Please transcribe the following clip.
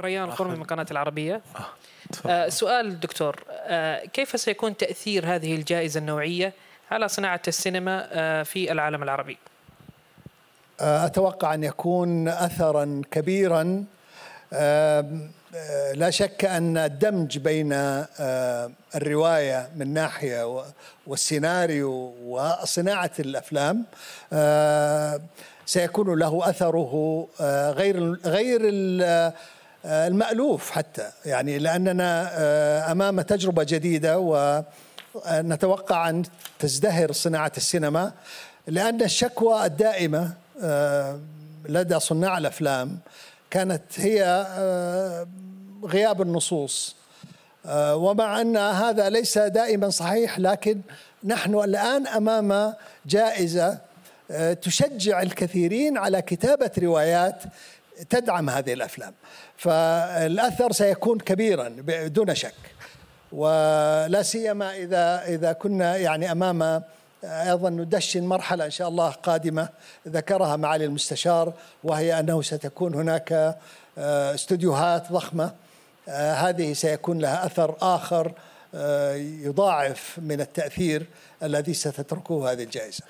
ريان آه. القرمي من قناة العربية آه،, آه سؤال دكتور آه كيف سيكون تأثير هذه الجائزة النوعية على صناعة السينما آه في العالم العربي آه، أتوقع أن يكون أثرا كبيرا لا شك أن الدمج بين الرواية من ناحية والسيناريو وصناعة الأفلام سيكون له أثره غير غير آه، المألوف حتى يعني لأننا آه، أمام تجربة جديدة ونتوقع آه، أن تزدهر صناعة السينما لأن الشكوى الدائمة لدى صناع الأفلام كانت هي غياب النصوص ومع أن هذا ليس دائما صحيح لكن نحن الآن أمام جائزة تشجع الكثيرين على كتابة روايات تدعم هذه الافلام فالاثر سيكون كبيرا دون شك ولا سيما اذا اذا كنا يعني امام ايضا ندشن مرحله ان شاء الله قادمه ذكرها معالي المستشار وهي انه ستكون هناك آه، استديوهات ضخمه آه، هذه سيكون لها اثر اخر آه، يضاعف من التاثير الذي ستتركه هذه الجائزه